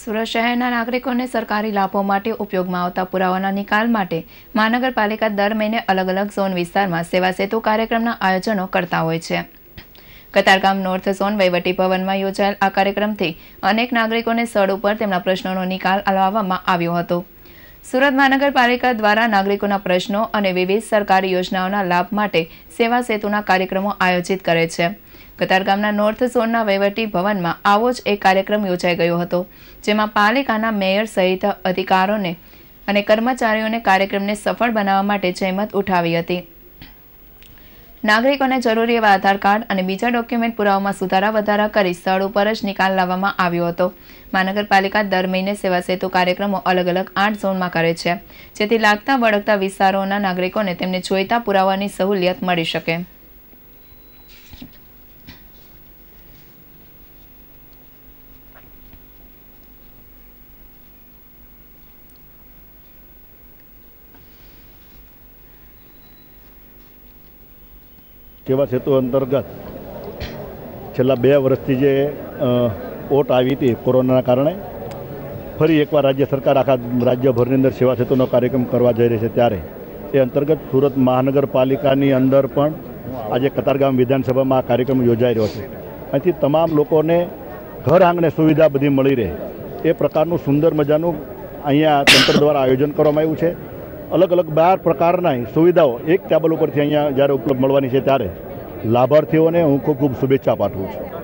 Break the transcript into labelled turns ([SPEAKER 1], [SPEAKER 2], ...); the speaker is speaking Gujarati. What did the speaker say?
[SPEAKER 1] સુરત શહેરના નાગરિકોને સરકારી લાભો માટે ઉપયોગમાં આવતા પુરાવાના નિકાલ માટે મહાનગરપાલિકા દર મહિને અલગ અલગ ઝોન વિસ્તારમાં સેવા સેતુ કાર્યક્રમના આયોજનો કરતા હોય છે કતારગામ નોર્થ ઝોન વહીવટી ભવનમાં યોજાયેલ આ કાર્યક્રમથી અનેક નાગરિકોને સ્થળ ઉપર તેમના પ્રશ્નોનો નિકાલ લાવવામાં આવ્યો હતો સુરત મહાનગરપાલિકા દ્વારા નાગરિકોના પ્રશ્નો અને વિવિધ સરકારી યોજનાઓના લાભ માટે સેવા સેતુના કાર્યક્રમો આયોજિત કરે છે કતાર ગામના નોર્થ ઝોનના વહીવટી ભવનમાં આવો જ એક કાર્યક્રમ યોજાઈ ગયો હતો જેમાં પાલિકાના મેયર સહિત અધિકારોને અને કર્મચારીઓને કાર્યક્રમને સફળ બનાવવા માટે જહેમત ઉઠાવી હતી નાગરિકોને જરૂરી એવા આધાર કાર્ડ અને બીજા ડોક્યુમેન્ટ પુરાવામાં સુધારા વધારા કરી સ્થળ ઉપર જ નિકાલ લાવવામાં આવ્યો હતો મહાનગરપાલિકા દર મહિને સેવા સેતુ કાર્યક્રમો અલગ અલગ આઠ ઝોનમાં કરે છે જેથી લાગતા વળગતા વિસ્તારોના નાગરિકોને તેમને જોઈતા પુરાવાની સહુલિયત મળી શકે
[SPEAKER 2] સેવા સેતુ અંતર્ગત છેલ્લા બે વર્ષથી જે ઓટ આવી હતી કોરોનાના કારણે ફરી એકવાર રાજ્ય સરકાર આખા રાજ્યભરની અંદર સેવા સેતુનો કાર્યક્રમ કરવા જઈ રહી છે ત્યારે એ અંતર્ગત સુરત મહાનગરપાલિકાની અંદર પણ આજે કતારગામ વિધાનસભામાં આ કાર્યક્રમ યોજાઈ રહ્યો છે અહીંથી તમામ લોકોને ઘર આંગણે સુવિધા બધી મળી રહે એ પ્રકારનું સુંદર મજાનું અહીંયા તંત્ર દ્વારા આયોજન કરવામાં આવ્યું છે અલગ અલગ બાર પ્રકારના સુવિધાઓ એક ટેબલ ઉપરથી અહીંયા જ્યારે ઉપલબ્ધ મળવાની છે ત્યારે લાભાર્થીઓને હું ખૂબ ખૂબ શુભેચ્છા પાઠવું છું